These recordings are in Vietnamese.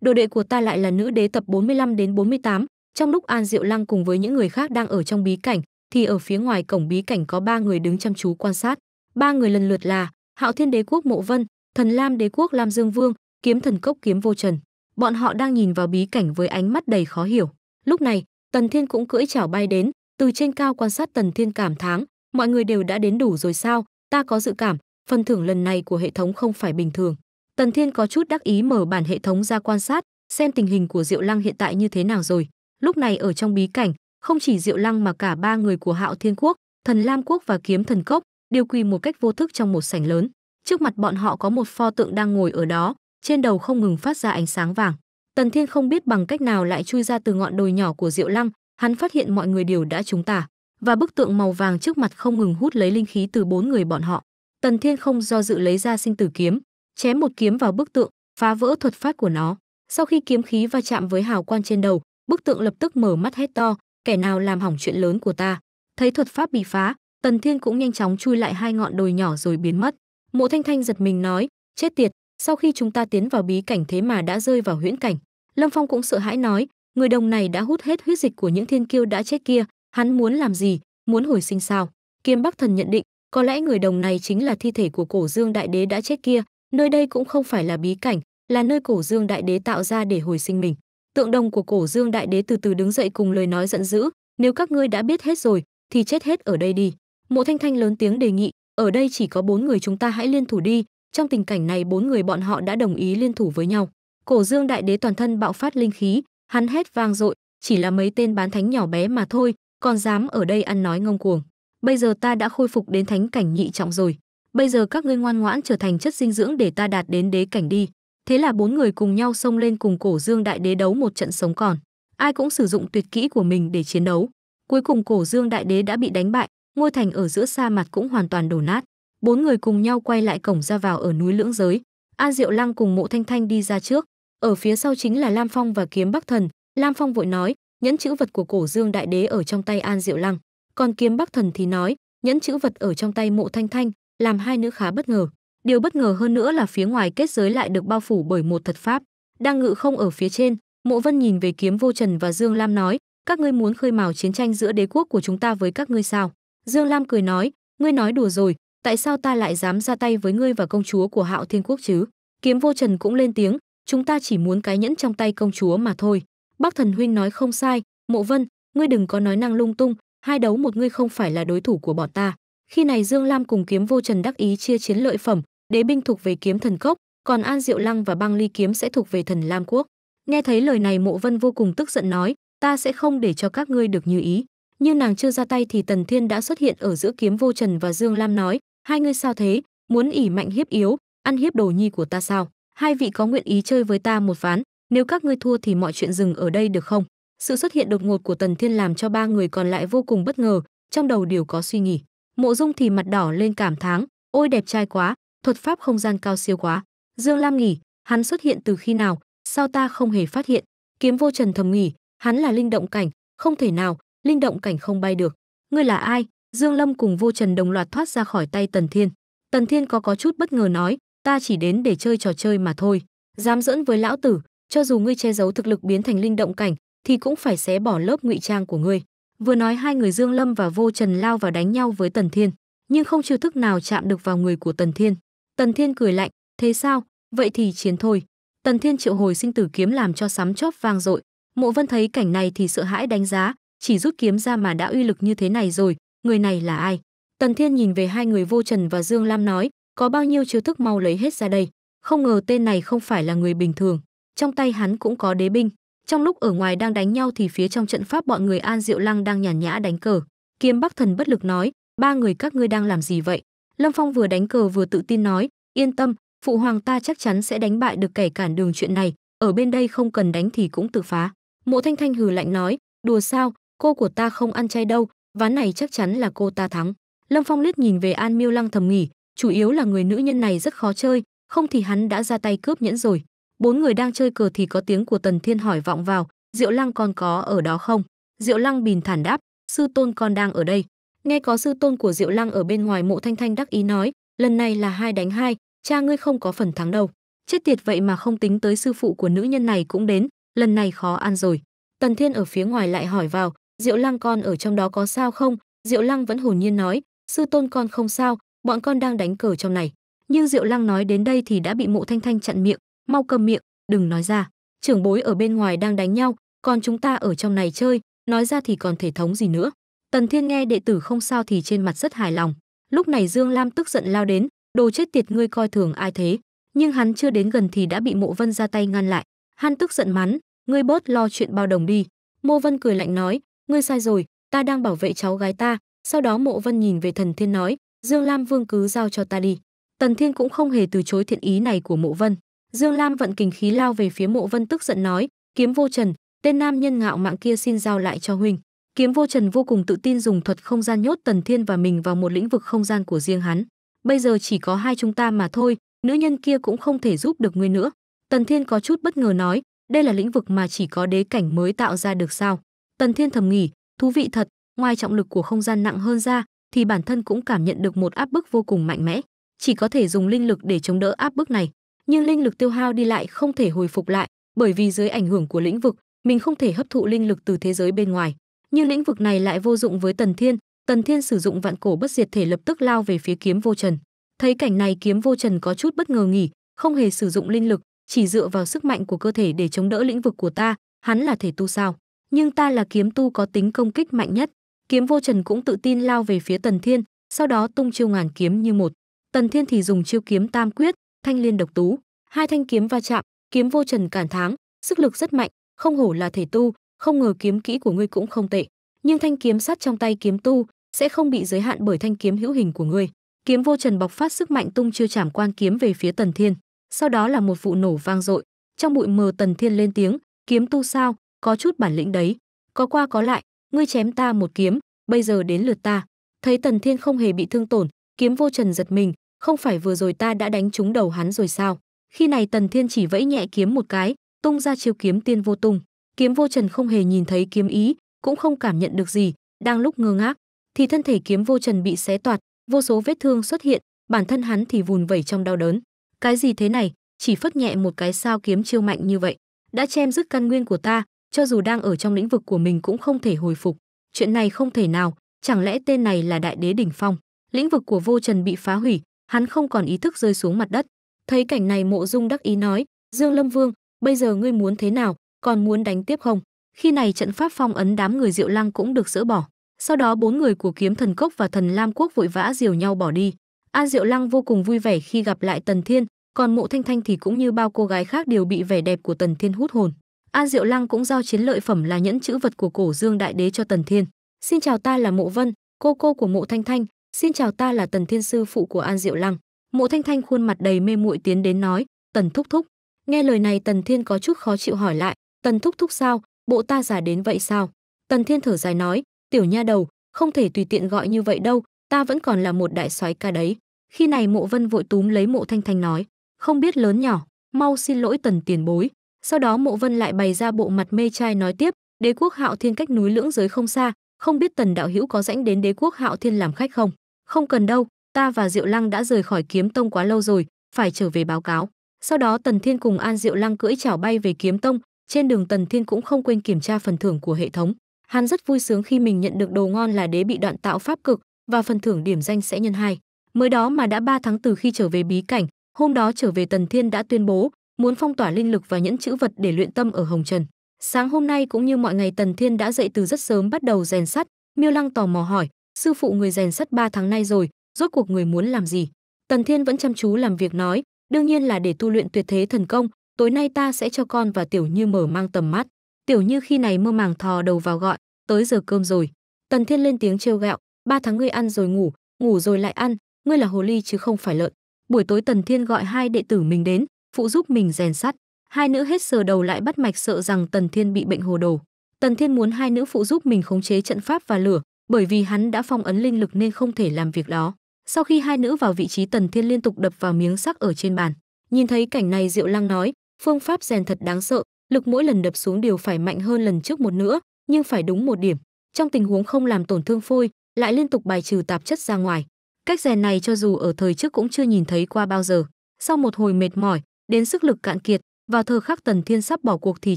đồ đệ của ta lại là nữ đế tập 45 đến 48, trong lúc An Diệu Lăng cùng với những người khác đang ở trong bí cảnh, thì ở phía ngoài cổng bí cảnh có ba người đứng chăm chú quan sát. Ba người lần lượt là Hạo Thiên Đế quốc Mộ Vân, Thần Lam Đế quốc Lam Dương Vương, Kiếm Thần Cốc Kiếm Vô Trần. Bọn họ đang nhìn vào bí cảnh với ánh mắt đầy khó hiểu. Lúc này, Tần Thiên cũng cưỡi chảo bay đến, từ trên cao quan sát Tần Thiên cảm thán, mọi người đều đã đến đủ rồi sao? Ta có dự cảm, phần thưởng lần này của hệ thống không phải bình thường. Tần Thiên có chút đắc ý mở bản hệ thống ra quan sát, xem tình hình của Diệu Lăng hiện tại như thế nào rồi. Lúc này ở trong bí cảnh, không chỉ Diệu Lăng mà cả ba người của Hạo Thiên Quốc, Thần Lam Quốc và Kiếm Thần Cốc đều quỳ một cách vô thức trong một sảnh lớn. Trước mặt bọn họ có một pho tượng đang ngồi ở đó, trên đầu không ngừng phát ra ánh sáng vàng. Tần Thiên không biết bằng cách nào lại chui ra từ ngọn đồi nhỏ của Diệu Lăng, hắn phát hiện mọi người đều đã trúng tà, và bức tượng màu vàng trước mặt không ngừng hút lấy linh khí từ bốn người bọn họ. Tần Thiên không do dự lấy ra sinh tử kiếm, chém một kiếm vào bức tượng, phá vỡ thuật pháp của nó. Sau khi kiếm khí va chạm với hào quang trên đầu, bức tượng lập tức mở mắt hét to, kẻ nào làm hỏng chuyện lớn của ta. Thấy thuật pháp bị phá, Tần Thiên cũng nhanh chóng chui lại hai ngọn đồi nhỏ rồi biến mất. Mộ Thanh Thanh giật mình nói, chết tiệt, sau khi chúng ta tiến vào bí cảnh thế mà đã rơi vào huyễn cảnh. Lâm Phong cũng sợ hãi nói, người đồng này đã hút hết huyết dịch của những thiên kiêu đã chết kia, hắn muốn làm gì, muốn hồi sinh sao? Kiếm Bắc Thần nhận định, có lẽ người đồng này chính là thi thể của cổ dương đại đế đã chết kia, Nơi đây cũng không phải là bí cảnh, là nơi Cổ Dương Đại Đế tạo ra để hồi sinh mình. Tượng đồng của Cổ Dương Đại Đế từ từ đứng dậy cùng lời nói giận dữ, nếu các ngươi đã biết hết rồi, thì chết hết ở đây đi. Mộ Thanh Thanh lớn tiếng đề nghị, ở đây chỉ có bốn người chúng ta hãy liên thủ đi, trong tình cảnh này bốn người bọn họ đã đồng ý liên thủ với nhau. Cổ Dương Đại Đế toàn thân bạo phát linh khí, hắn hét vang dội, chỉ là mấy tên bán thánh nhỏ bé mà thôi, còn dám ở đây ăn nói ngông cuồng. Bây giờ ta đã khôi phục đến thánh cảnh nhị trọng rồi, bây giờ các ngươi ngoan ngoãn trở thành chất dinh dưỡng để ta đạt đến đế cảnh đi thế là bốn người cùng nhau xông lên cùng cổ dương đại đế đấu một trận sống còn ai cũng sử dụng tuyệt kỹ của mình để chiến đấu cuối cùng cổ dương đại đế đã bị đánh bại ngôi thành ở giữa sa mặt cũng hoàn toàn đổ nát bốn người cùng nhau quay lại cổng ra vào ở núi lưỡng giới An diệu lăng cùng mộ thanh thanh đi ra trước ở phía sau chính là lam phong và kiếm bắc thần lam phong vội nói nhẫn chữ vật của cổ dương đại đế ở trong tay an diệu lăng còn kiếm bắc thần thì nói nhẫn chữ vật ở trong tay mộ thanh thanh làm hai nữ khá bất ngờ. Điều bất ngờ hơn nữa là phía ngoài kết giới lại được bao phủ bởi một thật pháp, đang ngự không ở phía trên. Mộ Vân nhìn về kiếm vô trần và Dương Lam nói, các ngươi muốn khơi mào chiến tranh giữa đế quốc của chúng ta với các ngươi sao? Dương Lam cười nói, ngươi nói đùa rồi, tại sao ta lại dám ra tay với ngươi và công chúa của Hạo Thiên Quốc chứ? Kiếm vô trần cũng lên tiếng, chúng ta chỉ muốn cái nhẫn trong tay công chúa mà thôi. Bác thần huynh nói không sai, Mộ Vân, ngươi đừng có nói năng lung tung, hai đấu một ngươi không phải là đối thủ của bọn ta. Khi này Dương Lam cùng kiếm vô trần đắc ý chia chiến lợi phẩm, đế binh thuộc về kiếm thần cốc, còn An Diệu Lăng và băng ly kiếm sẽ thuộc về thần Lam Quốc. Nghe thấy lời này Mộ Vân vô cùng tức giận nói, ta sẽ không để cho các ngươi được như ý. Như nàng chưa ra tay thì Tần Thiên đã xuất hiện ở giữa kiếm vô trần và Dương Lam nói, hai ngươi sao thế, muốn ỉ mạnh hiếp yếu, ăn hiếp đồ nhi của ta sao? Hai vị có nguyện ý chơi với ta một ván, nếu các ngươi thua thì mọi chuyện dừng ở đây được không? Sự xuất hiện đột ngột của Tần Thiên làm cho ba người còn lại vô cùng bất ngờ, trong đầu đều có suy nghĩ mộ dung thì mặt đỏ lên cảm thán ôi đẹp trai quá thuật pháp không gian cao siêu quá dương lam nghỉ hắn xuất hiện từ khi nào sao ta không hề phát hiện kiếm vô trần thầm nghỉ hắn là linh động cảnh không thể nào linh động cảnh không bay được ngươi là ai dương lâm cùng vô trần đồng loạt thoát ra khỏi tay tần thiên tần thiên có có chút bất ngờ nói ta chỉ đến để chơi trò chơi mà thôi dám dẫn với lão tử cho dù ngươi che giấu thực lực biến thành linh động cảnh thì cũng phải xé bỏ lớp ngụy trang của ngươi Vừa nói hai người Dương Lâm và Vô Trần lao vào đánh nhau với Tần Thiên, nhưng không chiêu thức nào chạm được vào người của Tần Thiên. Tần Thiên cười lạnh, thế sao, vậy thì chiến thôi. Tần Thiên triệu hồi sinh tử kiếm làm cho sắm chóp vang dội. Mộ Vân thấy cảnh này thì sợ hãi đánh giá, chỉ rút kiếm ra mà đã uy lực như thế này rồi, người này là ai? Tần Thiên nhìn về hai người Vô Trần và Dương Lam nói, có bao nhiêu chiêu thức mau lấy hết ra đây. Không ngờ tên này không phải là người bình thường, trong tay hắn cũng có đế binh, trong lúc ở ngoài đang đánh nhau thì phía trong trận pháp bọn người An Diệu Lăng đang nhàn nhã đánh cờ. Kiếm Bắc Thần bất lực nói, ba người các ngươi đang làm gì vậy? Lâm Phong vừa đánh cờ vừa tự tin nói, yên tâm, phụ hoàng ta chắc chắn sẽ đánh bại được kẻ cản đường chuyện này, ở bên đây không cần đánh thì cũng tự phá. Mộ Thanh Thanh hừ lạnh nói, đùa sao, cô của ta không ăn chay đâu, ván này chắc chắn là cô ta thắng. Lâm Phong liếc nhìn về An Miêu Lăng thầm nghỉ, chủ yếu là người nữ nhân này rất khó chơi, không thì hắn đã ra tay cướp nhẫn rồi bốn người đang chơi cờ thì có tiếng của tần thiên hỏi vọng vào diệu lăng con có ở đó không diệu lăng bình thản đáp sư tôn con đang ở đây nghe có sư tôn của diệu lăng ở bên ngoài mộ thanh thanh đắc ý nói lần này là hai đánh hai cha ngươi không có phần thắng đâu chết tiệt vậy mà không tính tới sư phụ của nữ nhân này cũng đến lần này khó ăn rồi tần thiên ở phía ngoài lại hỏi vào diệu lăng con ở trong đó có sao không diệu lăng vẫn hồn nhiên nói sư tôn con không sao bọn con đang đánh cờ trong này nhưng diệu lăng nói đến đây thì đã bị mộ thanh thanh chặn miệng mau cầm miệng đừng nói ra trưởng bối ở bên ngoài đang đánh nhau còn chúng ta ở trong này chơi nói ra thì còn thể thống gì nữa tần thiên nghe đệ tử không sao thì trên mặt rất hài lòng lúc này dương lam tức giận lao đến đồ chết tiệt ngươi coi thường ai thế nhưng hắn chưa đến gần thì đã bị mộ vân ra tay ngăn lại hắn tức giận mắn ngươi bớt lo chuyện bao đồng đi mộ vân cười lạnh nói ngươi sai rồi ta đang bảo vệ cháu gái ta sau đó mộ vân nhìn về thần thiên nói dương lam vương cứ giao cho ta đi tần thiên cũng không hề từ chối thiện ý này của mộ vân Dương Lam vận kình khí lao về phía Mộ Vân tức giận nói, "Kiếm vô Trần, tên nam nhân ngạo mạn kia xin giao lại cho huynh." Kiếm vô Trần vô cùng tự tin dùng thuật không gian nhốt Tần Thiên và mình vào một lĩnh vực không gian của riêng hắn. "Bây giờ chỉ có hai chúng ta mà thôi, nữ nhân kia cũng không thể giúp được ngươi nữa." Tần Thiên có chút bất ngờ nói, "Đây là lĩnh vực mà chỉ có đế cảnh mới tạo ra được sao?" Tần Thiên thầm nghĩ, "Thú vị thật, ngoài trọng lực của không gian nặng hơn ra, thì bản thân cũng cảm nhận được một áp bức vô cùng mạnh mẽ, chỉ có thể dùng linh lực để chống đỡ áp bức này nhưng linh lực tiêu hao đi lại không thể hồi phục lại, bởi vì dưới ảnh hưởng của lĩnh vực, mình không thể hấp thụ linh lực từ thế giới bên ngoài. Nhưng lĩnh vực này lại vô dụng với Tần Thiên, Tần Thiên sử dụng vạn cổ bất diệt thể lập tức lao về phía kiếm vô trần. Thấy cảnh này kiếm vô trần có chút bất ngờ nghỉ, không hề sử dụng linh lực, chỉ dựa vào sức mạnh của cơ thể để chống đỡ lĩnh vực của ta, hắn là thể tu sao? Nhưng ta là kiếm tu có tính công kích mạnh nhất. Kiếm vô trần cũng tự tin lao về phía Tần Thiên, sau đó tung chiêu ngàn kiếm như một. Tần Thiên thì dùng chiêu kiếm tam quyết, thanh liên độc tú hai thanh kiếm va chạm kiếm vô trần cản tháng sức lực rất mạnh không hổ là thể tu không ngờ kiếm kỹ của ngươi cũng không tệ nhưng thanh kiếm sắt trong tay kiếm tu sẽ không bị giới hạn bởi thanh kiếm hữu hình của ngươi kiếm vô trần bộc phát sức mạnh tung chiêu chảm quan kiếm về phía tần thiên sau đó là một vụ nổ vang dội trong bụi mờ tần thiên lên tiếng kiếm tu sao có chút bản lĩnh đấy có qua có lại ngươi chém ta một kiếm bây giờ đến lượt ta thấy tần thiên không hề bị thương tổn kiếm vô trần giật mình không phải vừa rồi ta đã đánh trúng đầu hắn rồi sao? Khi này Tần Thiên chỉ vẫy nhẹ kiếm một cái, tung ra chiêu kiếm tiên vô tung. Kiếm vô trần không hề nhìn thấy kiếm ý, cũng không cảm nhận được gì, đang lúc ngơ ngác, thì thân thể kiếm vô trần bị xé toạt, vô số vết thương xuất hiện, bản thân hắn thì vùn vẩy trong đau đớn. Cái gì thế này, chỉ phất nhẹ một cái sao kiếm chiêu mạnh như vậy, đã chém dứt căn nguyên của ta, cho dù đang ở trong lĩnh vực của mình cũng không thể hồi phục. Chuyện này không thể nào, chẳng lẽ tên này là đại đế đỉnh phong? Lĩnh vực của vô trần bị phá hủy, hắn không còn ý thức rơi xuống mặt đất thấy cảnh này mộ dung đắc ý nói dương lâm vương bây giờ ngươi muốn thế nào còn muốn đánh tiếp không khi này trận pháp phong ấn đám người diệu lăng cũng được dỡ bỏ sau đó bốn người của kiếm thần cốc và thần lam quốc vội vã diều nhau bỏ đi an diệu lăng vô cùng vui vẻ khi gặp lại tần thiên còn mộ thanh thanh thì cũng như bao cô gái khác đều bị vẻ đẹp của tần thiên hút hồn an diệu lăng cũng giao chiến lợi phẩm là nhẫn chữ vật của cổ dương đại đế cho tần thiên xin chào ta là mộ vân cô cô của mộ thanh thanh Xin chào ta là Tần Thiên Sư phụ của An Diệu Lăng. Mộ Thanh Thanh khuôn mặt đầy mê muội tiến đến nói, Tần Thúc Thúc. Nghe lời này Tần Thiên có chút khó chịu hỏi lại, Tần Thúc Thúc sao, bộ ta già đến vậy sao? Tần Thiên thở dài nói, tiểu nha đầu, không thể tùy tiện gọi như vậy đâu, ta vẫn còn là một đại soái ca đấy. Khi này mộ vân vội túm lấy mộ thanh thanh nói, không biết lớn nhỏ, mau xin lỗi tần tiền bối. Sau đó mộ vân lại bày ra bộ mặt mê trai nói tiếp, đế quốc hạo thiên cách núi lưỡng giới không xa, không biết tần đạo hữu có rãnh đến đế quốc hạo thiên làm khách không? Không cần đâu, ta và Diệu Lăng đã rời khỏi kiếm tông quá lâu rồi, phải trở về báo cáo. Sau đó Tần Thiên cùng An Diệu Lăng cưỡi chảo bay về kiếm tông, trên đường Tần Thiên cũng không quên kiểm tra phần thưởng của hệ thống. Hắn rất vui sướng khi mình nhận được đồ ngon là đế bị đoạn tạo pháp cực và phần thưởng điểm danh sẽ nhân hai. Mới đó mà đã 3 tháng từ khi trở về bí cảnh, hôm đó trở về Tần Thiên đã tuyên bố muốn phong tỏa linh lực và nhẫn chữ vật để luyện tâm ở Hồng Trần. Sáng hôm nay cũng như mọi ngày Tần Thiên đã dậy từ rất sớm bắt đầu rèn sắt, Miêu Lăng tò mò hỏi, sư phụ người rèn sắt ba tháng nay rồi rốt cuộc người muốn làm gì tần thiên vẫn chăm chú làm việc nói đương nhiên là để tu luyện tuyệt thế thần công tối nay ta sẽ cho con và tiểu như mở mang tầm mắt tiểu như khi này mơ màng thò đầu vào gọi tới giờ cơm rồi tần thiên lên tiếng trêu gạo ba tháng ngươi ăn rồi ngủ ngủ rồi lại ăn ngươi là hồ ly chứ không phải lợn buổi tối tần thiên gọi hai đệ tử mình đến phụ giúp mình rèn sắt hai nữ hết sờ đầu lại bắt mạch sợ rằng tần thiên bị bệnh hồ đồ tần thiên muốn hai nữ phụ giúp mình khống chế trận pháp và lửa bởi vì hắn đã phong ấn linh lực nên không thể làm việc đó. Sau khi hai nữ vào vị trí Tần Thiên liên tục đập vào miếng sắc ở trên bàn, nhìn thấy cảnh này Diệu Lăng nói, phương pháp rèn thật đáng sợ, lực mỗi lần đập xuống đều phải mạnh hơn lần trước một nữa, nhưng phải đúng một điểm. Trong tình huống không làm tổn thương phôi, lại liên tục bài trừ tạp chất ra ngoài. Cách rèn này cho dù ở thời trước cũng chưa nhìn thấy qua bao giờ. Sau một hồi mệt mỏi, đến sức lực cạn kiệt, vào thời khắc Tần Thiên sắp bỏ cuộc thì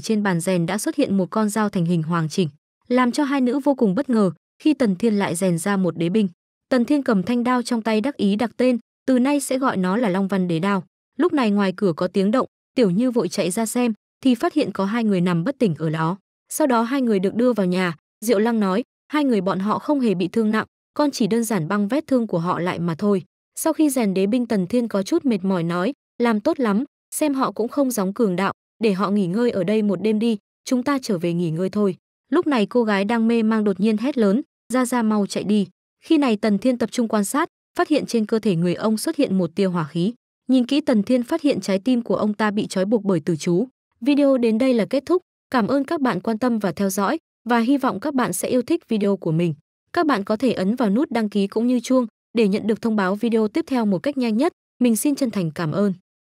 trên bàn rèn đã xuất hiện một con dao thành hình hoàng chỉnh, làm cho hai nữ vô cùng bất ngờ, khi Tần Thiên lại rèn ra một đế binh. Tần Thiên cầm thanh đao trong tay đắc ý đặt tên, từ nay sẽ gọi nó là Long Văn Đế Đao. Lúc này ngoài cửa có tiếng động, Tiểu Như vội chạy ra xem, thì phát hiện có hai người nằm bất tỉnh ở đó. Sau đó hai người được đưa vào nhà, Diệu Lăng nói, hai người bọn họ không hề bị thương nặng, con chỉ đơn giản băng vết thương của họ lại mà thôi. Sau khi rèn đế binh Tần Thiên có chút mệt mỏi nói, làm tốt lắm, xem họ cũng không giống cường đạo, để họ nghỉ ngơi ở đây một đêm đi, chúng ta trở về nghỉ ngơi thôi. Lúc này cô gái đang mê mang đột nhiên hét lớn, ra ra mau chạy đi khi này tần thiên tập trung quan sát phát hiện trên cơ thể người ông xuất hiện một tia hỏa khí nhìn kỹ tần thiên phát hiện trái tim của ông ta bị trói buộc bởi tử chú video đến đây là kết thúc cảm ơn các bạn quan tâm và theo dõi và hy vọng các bạn sẽ yêu thích video của mình các bạn có thể ấn vào nút đăng ký cũng như chuông để nhận được thông báo video tiếp theo một cách nhanh nhất mình xin chân thành cảm ơn